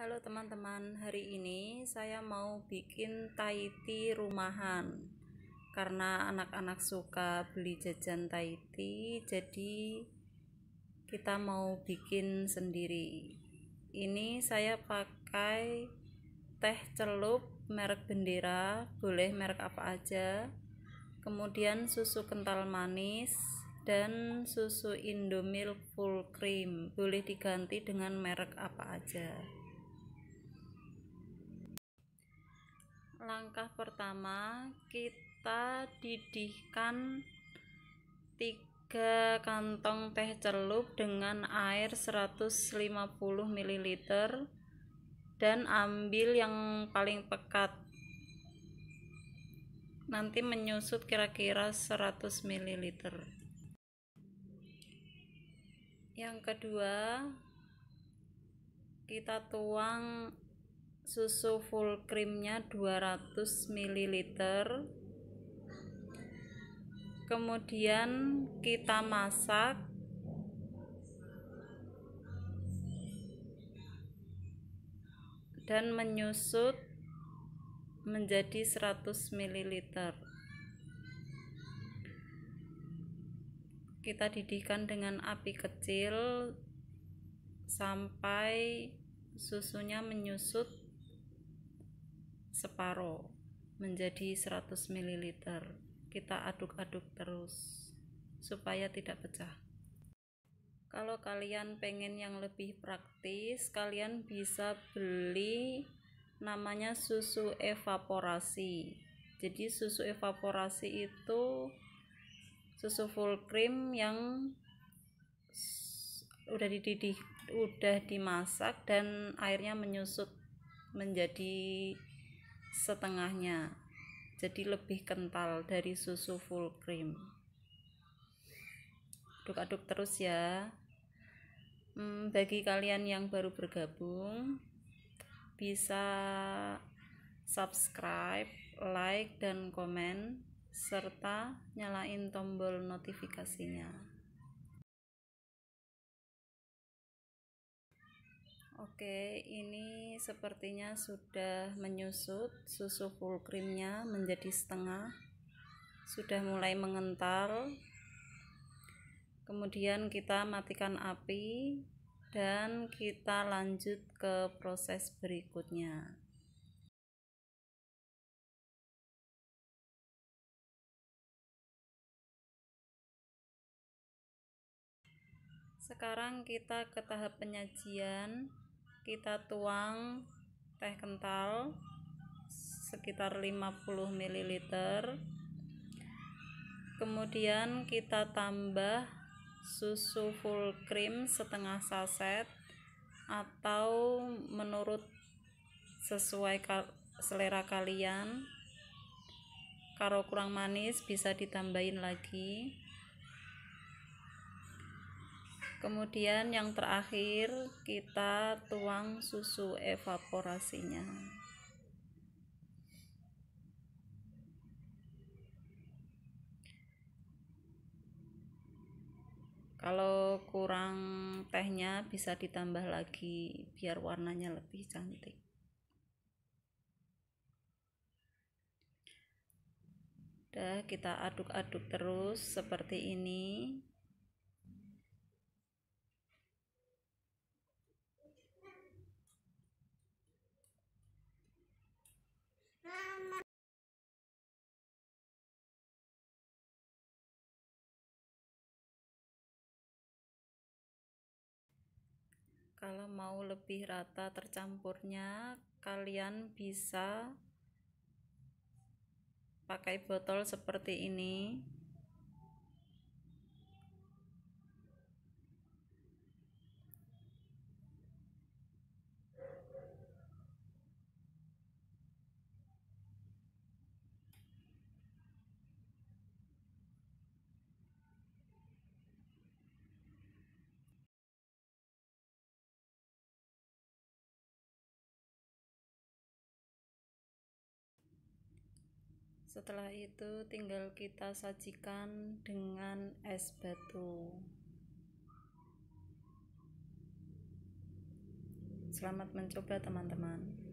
Halo teman-teman, hari ini saya mau bikin taiti rumahan Karena anak-anak suka beli jajan taiti Jadi kita mau bikin sendiri Ini saya pakai teh celup merek bendera Boleh merek apa aja Kemudian susu kental manis dan susu Indomilk full cream boleh diganti dengan merek apa aja. langkah pertama kita didihkan tiga kantong teh celup dengan air 150 ml dan ambil yang paling pekat nanti menyusut kira-kira 100 ml yang kedua kita tuang susu full creamnya 200 ml kemudian kita masak dan menyusut menjadi 100 ml kita didihkan dengan api kecil sampai susunya menyusut separo menjadi 100 ml. Kita aduk-aduk terus supaya tidak pecah. Kalau kalian pengen yang lebih praktis, kalian bisa beli namanya susu evaporasi. Jadi susu evaporasi itu susu full cream yang udah dididih udah dimasak dan airnya menyusut menjadi setengahnya jadi lebih kental dari susu full cream aduk-aduk terus ya hmm, bagi kalian yang baru bergabung bisa subscribe like dan komen serta nyalain tombol notifikasinya Oke, ini sepertinya sudah menyusut susu full creamnya menjadi setengah. Sudah mulai mengental. Kemudian kita matikan api dan kita lanjut ke proses berikutnya. Sekarang kita ke tahap penyajian kita tuang teh kental sekitar 50 ml kemudian kita tambah susu full cream setengah saset atau menurut sesuai selera kalian kalau kurang manis bisa ditambahin lagi kemudian yang terakhir kita tuang susu evaporasinya kalau kurang tehnya bisa ditambah lagi biar warnanya lebih cantik udah kita aduk-aduk terus seperti ini kalau mau lebih rata tercampurnya kalian bisa pakai botol seperti ini Setelah itu tinggal kita sajikan dengan es batu. Selamat mencoba teman-teman.